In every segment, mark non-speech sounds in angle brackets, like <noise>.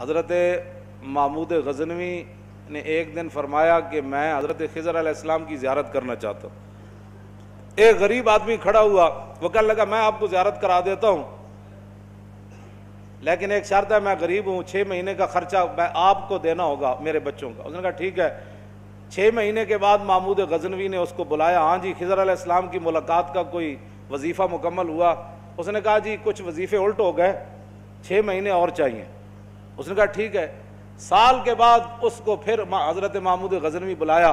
हज़रत महमूद गजनवी ने एक दिन फरमाया कि मैं हज़रत खज़र आलाम की ज्यारत करना चाहता हूँ एक गरीब आदमी खड़ा हुआ वो कहने लगा मैं आपको ज्यारत करा देता हूँ लेकिन एक शर्त है मैं गरीब हूँ छः महीने का खर्चा मैं आपको देना होगा मेरे बच्चों का उसने कहा ठीक है छः महीने के बाद महमूद गजनवी ने उसको बुलाया हाँ जी खजर आलाम की मुलाकात का कोई वजीफ़ा मुकम्मल हुआ उसने कहा जी कुछ वजीफ़े उल्ट हो गए छः महीने और चाहिए उसने कहा ठीक है साल के बाद उसको फिर हज़रत महमूद गजनवी बुलाया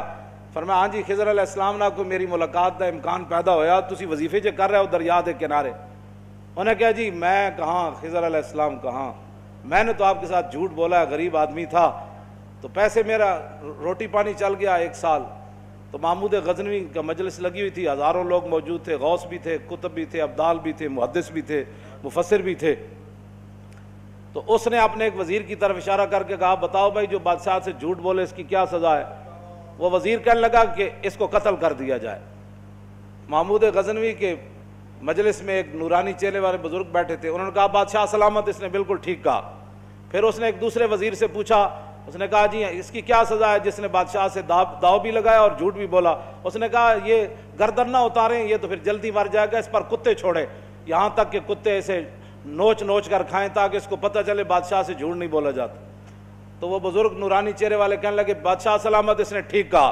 फरमा हाँ जी खिजर अल्लाम ना को मेरी मुलाकात का इम्कान पैदा होया तुम वजीफे च कर रहे हो दरिया के किनारे उन्हें कहा जी मैं कहाँ खिजर अल्लाम कहाँ मैंने तो आपके साथ झूठ बोला गरीब आदमी था तो पैसे मेरा रोटी पानी चल गया एक साल तो महमूद गजनवी का मजलिस लगी हुई थी हज़ारों लोग मौजूद थे गौस भी थे कुतब भी थे अब्दाल भी थे मुहदस भी थे मुफसर भी थे तो उसने अपने एक वज़ीर की तरफ इशारा करके कहा बताओ भाई जो बादशाह से झूठ बोले इसकी क्या सज़ा है वो वज़ीर कहने लगा कि इसको कत्ल कर दिया जाए महमूद गजनवी के मजलिस में एक नूरानी चेले वाले बुज़ुर्ग बैठे थे उन्होंने कहा बादशाह सलामत इसने बिल्कुल ठीक कहा फिर उसने एक दूसरे वज़ीर से पूछा उसने कहा जी इसकी क्या सज़ा है जिसने बादशाह से दाव दाव भी लगाया और झूठ भी बोला उसने कहा ये गर्दन ना उतारें ये तो फिर जल्दी मर जाएगा इस पर कुत्ते छोड़े यहाँ तक कि कुत्ते ऐसे नोच नोच कर खाएं ताकि इसको पता चले बादशाह से झूठ नहीं बोला जाता तो वो बुजुर्ग नूरानी चेहरे वाले कहने लगे बादशाह सलामत इसने ठीक कहा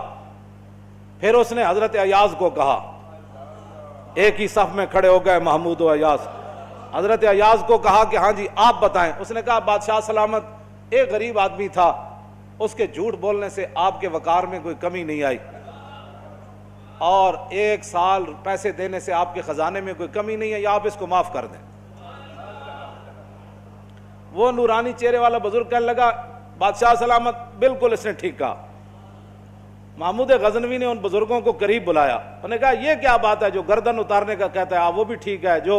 फिर उसने हजरत अयाज को कहा एक ही सफ में खड़े हो गए महमूद अयाज हजरत अयाज को कहा कि हाँ जी आप बताएं उसने कहा बादशाह सलामत एक गरीब आदमी था उसके झूठ बोलने से आपके वकार में कोई कमी नहीं आई और एक साल पैसे देने से आपके ख़जाने में कोई कमी नहीं है या आप इसको माफ़ कर दें वो नूरानी चेहरे वाला बुजुर्ग कहने लगा बादशाह सलामत बिल्कुल इसने ठीक कहा महमूद गजनवी ने उन बुजुर्गों को करीब बुलाया उन्होंने कहा यह क्या बात है जो गर्दन उतारने का कहता है हाँ, वो भी ठीक है जो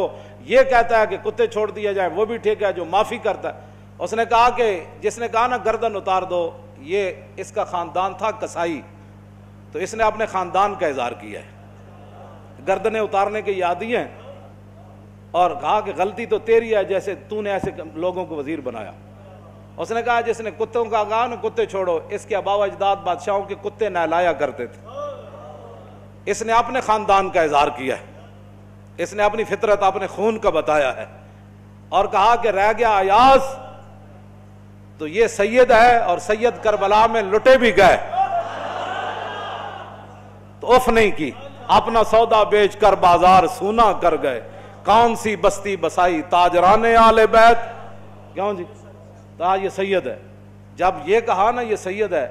ये कहता है कि कुत्ते छोड़ दिया जाए वो भी ठीक है जो माफ़ी करता है उसने कहा कि जिसने कहा ना गर्दन उतार दो ये इसका ख़ानदान था कसाई तो इसने अपने ख़ानदान का इजहार किया है गर्दने उतारने के यादी हैं और कहा कि गलती तो तेरी है जैसे तूने ऐसे लोगों को वजीर बनाया उसने कहा जिसने कुत्तों का कहा ना कुत्ते छोड़ो इसके अबाव अजदाद बादशाहों के कुत्ते नहलाया करते थे इसने अपने खानदान का इजहार किया है इसने अपनी फितरत अपने खून का बताया है और कहा कि रह गया अयास तो ये सैयद है और सैयद करबला में लुटे भी गए तो उफ नहीं की अपना सौदा बेचकर बाजार सूना कर गए कौन सी बस्ती बसाई ताजराने आले बैत क्यों जी ताज ये सैयद है जब ये कहा ना ये सैयद है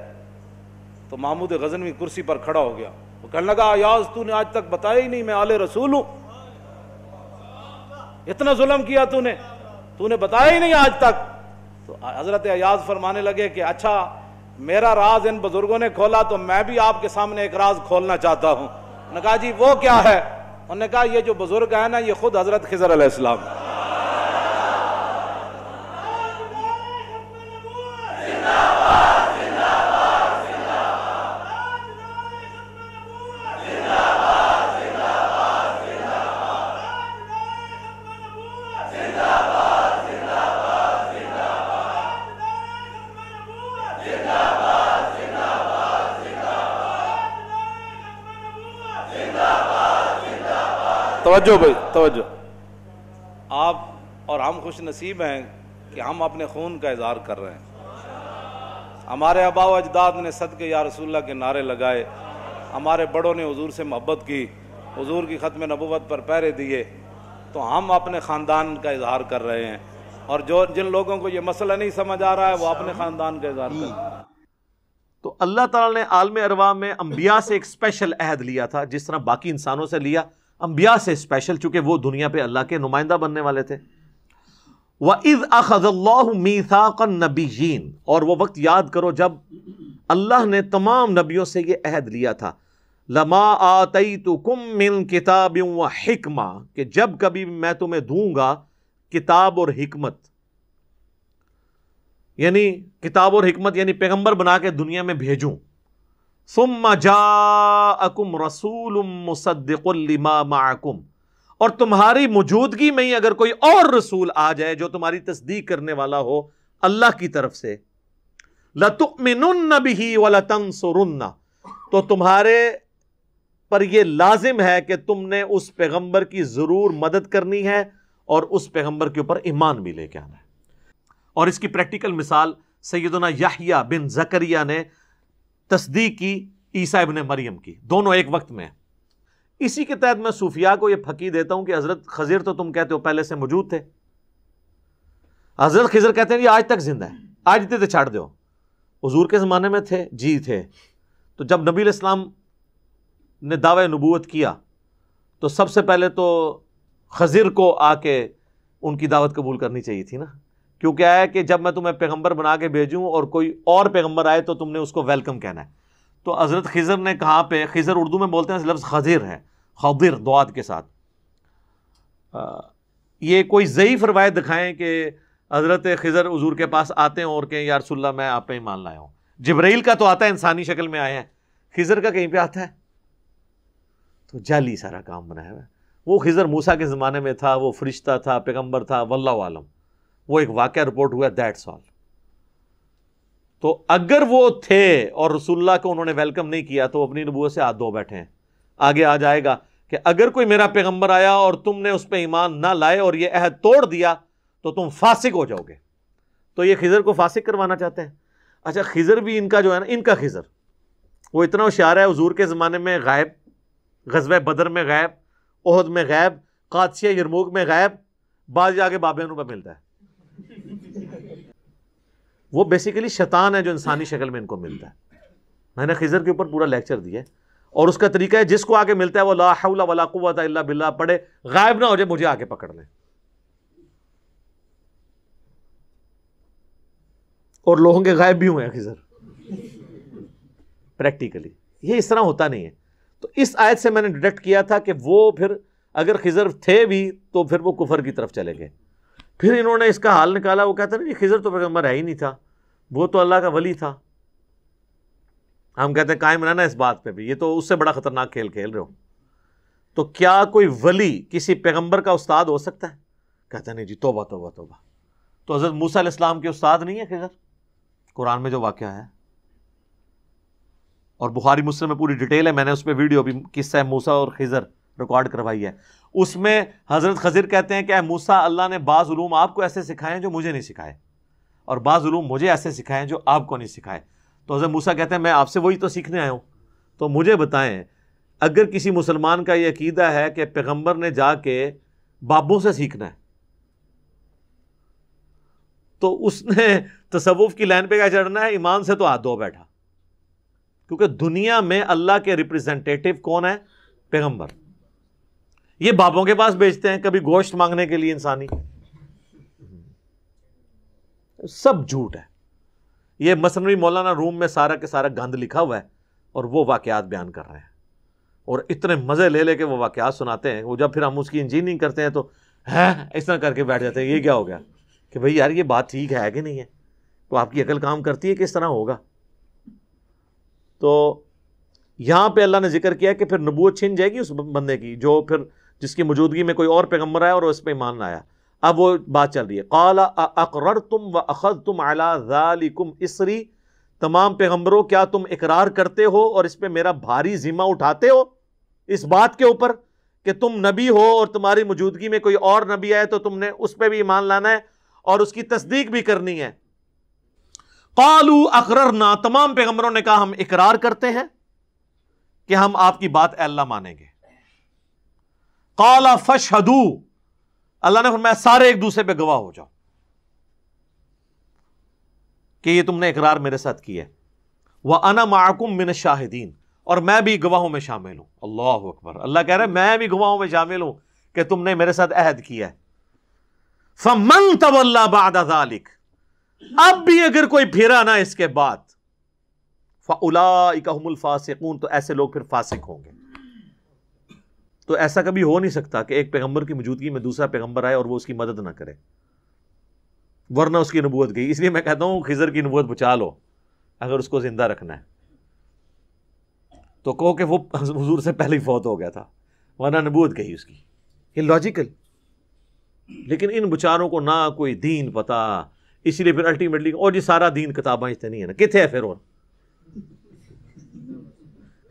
तो महमूद गजनवी कुर्सी पर खड़ा हो गया वो कहने लगा अयाज तूने आज तक बताया ही नहीं मैं आले रसूल हूं इतना जुलम किया तूने तूने बताया ही नहीं आज तक तो हजरत अयाज फरमाने लगे कि अच्छा मेरा राज इन बुजुर्गों ने खोला तो मैं भी आपके सामने एक राज खोलना चाहता हूं नकाजी वो क्या है उन्होंने कहा ये जो बुज़ुर्ग है ना ये खुद हज़रत खजर आसलाम तवज्जो भाई तवज्जो आप और हम खुश नसीब हैं कि हम अपने खून का इजहार कर रहे हैं हमारे अबाव अजदाद ने सद के या रसूल्ला के नारे लगाए हमारे बड़ों ने हजूर से मोहब्बत की हजूर की ख़त्म नबूत पर पैरे दिए तो हम अपने ख़ानदान का इजहार कर रहे हैं और जो जिन लोगों को ये मसला नहीं समझ आ रहा है वो अपने ख़ानदान का इजहार कर रहे हैं तो अल्लाह ताला ने आलम अरवा में अम्बिया से एक स्पेशल अहद लिया था जिस तरह बाकी इंसानों से लिया अम्बिया से स्पेशल चूंकि वो दुनिया पे अल्लाह के नुमाइंदा बनने वाले थे व इज़ अखज़ल्लाबीन और वह वक्त याद करो जब अल्लाह ने तमाम नबियों से यह अहद लिया था लमा आतई तो कुम मिन किताब हिकमा कि जब कभी मैं तुम्हें दूंगा किताब और हिकमत यानी किताब और हिकमत यानी पैगंबर बना के दुनिया में भेजूं सुम रसूल मुसद्दिकमाकुम और तुम्हारी मौजूदगी में ही अगर कोई और रसूल आ जाए जो तुम्हारी तस्दीक करने वाला हो अल्लाह की तरफ से लतुमिन भी वलतंसुरन्ना तो तुम्हारे पर यह लाजिम है कि तुमने उस पैगंबर की ज़रूर मदद करनी है और उस पैगंबर के ऊपर ईमान भी लेके आना है और इसकी प्रैक्टिकल मिसाल सैदना याहिया बिन जकरिया ने तस्दीक की ईसा इबन मरियम की दोनों एक वक्त में इसी के तहत मैं सूफिया को यह फकी देता हूं कि हजरत खजीर तो तुम कहते हो पहले से मौजूद थे हजरत खजर कहते हैं ये आज तक जिंदा है आज इतने तो छाड़ दो हजूर के ज़माने में थे जी थे तो जब नबी इस्लाम ने दावे नबूत किया तो सबसे पहले तो खजिर को आके उनकी दावत कबूल करनी चाहिए थी ना क्यों क्या है कि जब मैं तुम्हें पैगंबर बना के भेजूँ और कोई और पैगंबर आए तो तुमने उसको वेलकम कहना है तो हज़रत खिज़र ने कहा पे खिज़र उर्दू में बोलते हैं लफ्ज़ खजिर है खबिर दुआद के साथ आ, ये कोई ज़यीफ़ रवायत दिखाएं कि हज़रत खिज़र हजूर के पास आते हैं और कहें यार मैं आप ही मान लाया हूँ जबरील का तो आता है इंसानी शक्ल में आए हैं खिज़र का कहीं पर आता है तो जाली सारा काम बनाया हुआ है वो खिज़र मूसा के ज़माने में था वो फरिश्ता था पैगम्बर था वल्लम वो एक वाक़ रिपोर्ट हुआ दैट्स ऑल तो अगर वो थे और रसुल्ला को उन्होंने वेलकम नहीं किया तो अपनी नबूत से हाथ धो बैठे हैं आगे आ जाएगा कि अगर कोई मेरा पैगंबर आया और तुमने उस पर ईमान ना लाए और ये अहद तोड़ दिया तो तुम फासिक हो जाओगे तो ये खिजर को फासिक करवाना चाहते हैं अच्छा खिजर भी इनका जो है ना इनका खिजर वो इतना होशियार है हजूर के ज़माने में गायब गजब बदर में गायब ओहद में गायब कादशिया यरमूक में गायब बाद जाके बाबे पे मिलता है वो बेसिकली शैतान है जो इंसानी शक्ल में इनको मिलता है मैंने खिजर के ऊपर पूरा लेक्चर दिया है और उसका तरीका है जिसको आके मिलता है वो ला हौला वला कुवत इल्ला बिल्ला पढ़े गायब ना हो जाए मुझे आके पकड़ लें और लोगों के गायब भी हुए हैं खिजर प्रैक्टिकली ये इस तरह होता नहीं है तो इस आयत से मैंने डिटेक्ट किया था कि वो फिर अगर खिजर थे भी तो फिर वो कुफर की तरफ चले गए फिर इन्होंने इसका हाल निकाला वो कहता ना ये खिजर तो पैगम्बर है ही नहीं था वो तो अल्लाह का वली था हम कहते हैं कायम रहना इस बात पे भी ये तो उससे बड़ा ख़तरनाक खेल खेल रहे हो तो क्या कोई वली किसी पैगंबर का उस्ताद हो सकता है कहते नहीं जी तोबा तोबा तोबा तो हज़रत मूसा इस्लाम के उस्ताद नहीं है खिजर कुरान में जो वाक्य है और बुखारी मुस्लिम में पूरी डिटेल है मैंने उस पर वीडियो भी किस्सा है मूसा और खिजर रिकॉर्ड करवाई है उसमें हज़रत खजिर कहते हैं कि मूसा अल्लाह ने बाज़ आपको ऐसे सिखाए जो मुझे नहीं सिखाए और बाज़ूम मुझे ऐसे सिखाएं जो आपको नहीं सिखाए तो हज़र मूसा कहते हैं मैं आपसे वही तो सीखने आया हूँ तो मुझे बताएं अगर किसी मुसलमान का ये अकीदा है कि पैगम्बर ने जाके बाबों से सीखना है तो उसने <laughs> तसवुफ़ की लाइन पे क्या चढ़ना है ईमान से तो हाथ धो बैठा क्योंकि दुनिया में अल्लाह के रिप्रेजेंटेटिव कौन है पैगंबर ये बाबों के पास भेजते हैं कभी गोश्त मांगने के लिए इंसानी सब झूठ है ये मसनवी मौलाना रूम में सारा के सारा गंद लिखा हुआ है और वो वाक़ात बयान कर रहे हैं और इतने मज़े ले लेके वो वाकयात सुनाते हैं वो जब फिर हम उसकी इंजीनियरिंग करते हैं तो है हाँ, इस तरह करके बैठ जाते हैं ये क्या हो गया कि भाई यार ये बात ठीक है कि नहीं है तो आपकी अकल काम करती है किस तरह होगा तो यहां पर अल्लाह ने जिक्र किया कि फिर नबूत छिन जाएगी उस बंदे की जो फिर जिसकी मौजूदगी में कोई और पैगम्बर आया और उस पर ईमान आया अब वो बात चल रही है काला अकर तुम व अखद तुम अलाकुम इसरी तमाम पैगम्बरों क्या तुम इकरार करते हो और इस पर मेरा भारी जिम्मा उठाते हो इस बात के ऊपर कि तुम नबी हो और तुम्हारी मौजूदगी में कोई और नबी आए तो तुमने उस पर भी ईमान लाना है और उसकी तस्दीक भी करनी है कालू अकर ना तमाम पैगम्बरों ने कहा हम इकरार करते हैं कि हम आपकी बात अल्लाह मानेंगे काला फशहदू अल्लाह ने फरमाया सारे एक दूसरे पर गवाह हो जाओ कि यह तुमने इकरार मेरे साथ किया है वह अना माकुम मिन शाहिदीन और मैं भी गवाहों में शामिल हूं अल्लाह अकबर अल्लाह कह रहे मैं भी गवाहों में शामिल हूं कि तुमने मेरे साथ अहद किया है फमंग तवल्ला बादालिक अब भी अगर कोई फिरा ना इसके बाद फ़ासिकून तो ऐसे लोग फिर फासिक होंगे तो ऐसा कभी हो नहीं सकता कि एक पैगंबर की मौजूदगी में दूसरा पैगंबर आए और वो उसकी मदद ना करे वरना उसकी नबूत गई इसलिए मैं कहता हूं खिजर की नबूत बचा लो अगर उसको ज़िंदा रखना है तो कहो कि वो हजूर से पहले ही फौत हो गया था वरना नबूत गई उसकी ये लॉजिकल लेकिन इन बेचारों को ना कोई दीन पता इसीलिए फिर अल्टीमेटली और जी सारा दीन किताबा इतने नहीं है ना कितने है फिर और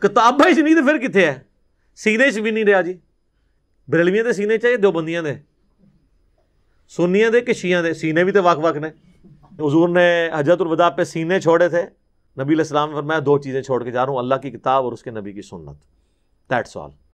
किताबा इस नहीं तो फिर कितने है सीने 'ਚ भी नहीं रहा जी ਬਰੇਲਵੀਆਂ के सीने चाहिए ਹੈ ਦੋ ਬੰਦੀਆਂ ਦੇ सुन्नियों दे कि शिया दे सीने भी तो वक् वक् ने हजूर ने हजरत हजरतुलवदा पे सीने छोड़े थे नबी इस्लाम मैं दो चीज़ें छोड़ के जा रहा हूँ अल्लाह की किताब और उसके नबी की सुनत दैट्स ऑल